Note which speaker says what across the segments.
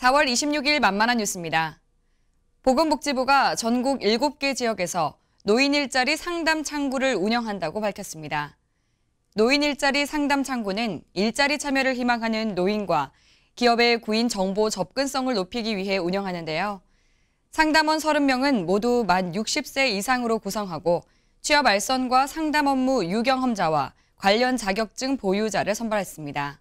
Speaker 1: 4월 26일 만만한 뉴스입니다. 보건복지부가 전국 7개 지역에서 노인 일자리 상담 창구를 운영한다고 밝혔습니다. 노인 일자리 상담 창구는 일자리 참여를 희망하는 노인과 기업의 구인 정보 접근성을 높이기 위해 운영하는데요. 상담원 30명은 모두 만 60세 이상으로 구성하고 취업 알선과 상담 업무 유경험자와 관련 자격증 보유자를 선발했습니다.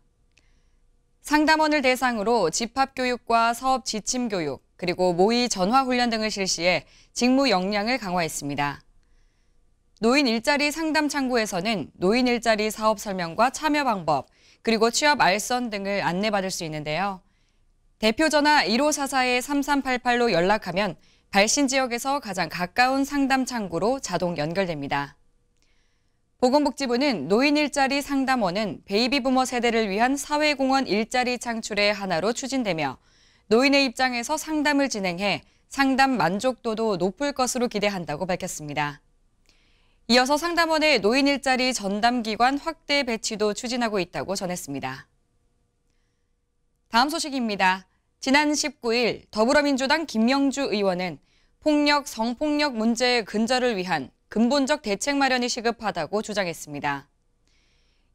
Speaker 1: 상담원을 대상으로 집합교육과 사업 지침교육, 그리고 모의 전화훈련 등을 실시해 직무 역량을 강화했습니다. 노인 일자리 상담 창구에서는 노인 일자리 사업 설명과 참여 방법, 그리고 취업 알선 등을 안내받을 수 있는데요. 대표 전화 1544-3388로 연락하면 발신 지역에서 가장 가까운 상담 창구로 자동 연결됩니다. 보건복지부는 노인 일자리 상담원은 베이비부머 세대를 위한 사회공헌 일자리 창출의 하나로 추진되며 노인의 입장에서 상담을 진행해 상담 만족도도 높을 것으로 기대한다고 밝혔습니다. 이어서 상담원의 노인 일자리 전담기관 확대 배치도 추진하고 있다고 전했습니다. 다음 소식입니다. 지난 19일 더불어민주당 김명주 의원은 폭력, 성폭력 문제의 근절을 위한 근본적 대책 마련이 시급하다고 주장했습니다.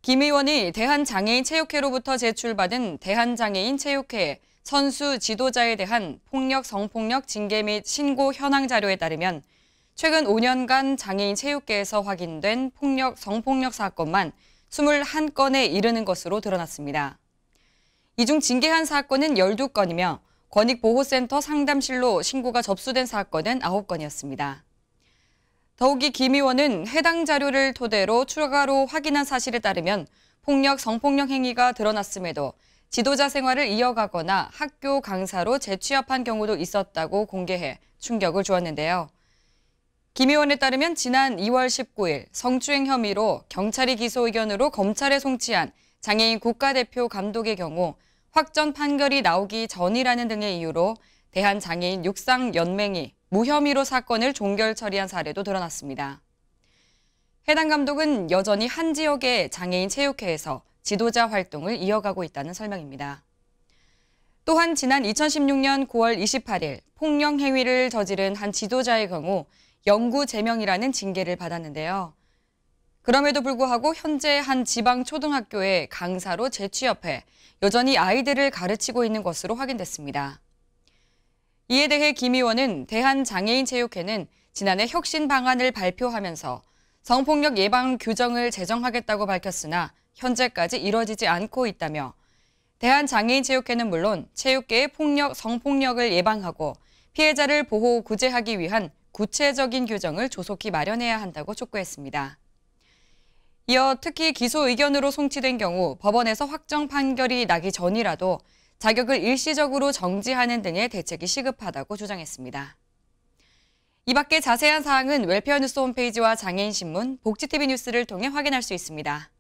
Speaker 1: 김 의원이 대한장애인체육회로부터 제출받은 대한장애인체육회 선수 지도자에 대한 폭력 성폭력 징계 및 신고 현황 자료에 따르면 최근 5년간 장애인 체육계에서 확인된 폭력 성폭력 사건만 21건에 이르는 것으로 드러났습니다. 이 중 징계한 사건은 12건이며 권익보호센터 상담실로 신고가 접수된 사건은 9건이었습니다. 더욱이 김 의원은 해당 자료를 토대로 추가로 확인한 사실에 따르면 폭력, 성폭력 행위가 드러났음에도 지도자 생활을 이어가거나 학교 강사로 재취업한 경우도 있었다고 공개해 충격을 주었는데요. 김 의원에 따르면 지난 2월 19일 성추행 혐의로 경찰이 기소 의견으로 검찰에 송치한 장애인 국가대표 감독의 경우 확정 판결이 나오기 전이라는 등의 이유로 대한장애인 육상연맹이 무혐의로 사건을 종결 처리한 사례도 드러났습니다. 해당 감독은 여전히 한 지역의 장애인 체육회에서 지도자 활동을 이어가고 있다는 설명입니다. 또한 지난 2016년 9월 28일 폭력 행위를 저지른 한 지도자의 경우 영구 제명이라는 징계를 받았는데요. 그럼에도 불구하고 현재 한 지방 초등학교의 강사로 재취업해 여전히 아이들을 가르치고 있는 것으로 확인됐습니다. 이에 대해 김 의원은 대한장애인체육회는 지난해 혁신 방안을 발표하면서 성폭력 예방 규정을 제정하겠다고 밝혔으나 현재까지 이뤄지지 않고 있다며 대한장애인체육회는 물론 체육계의 폭력, 성폭력을 예방하고 피해자를 보호, 구제하기 위한 구체적인 규정을 조속히 마련해야 한다고 촉구했습니다. 이어 특히 기소 의견으로 송치된 경우 법원에서 확정 판결이 나기 전이라도 자격을 일시적으로 정지하는 등의 대책이 시급하다고 주장했습니다. 이 밖에 자세한 사항은 웰페어 뉴스 홈페이지와 장애인신문, 복지TV 뉴스를 통해 확인할 수 있습니다.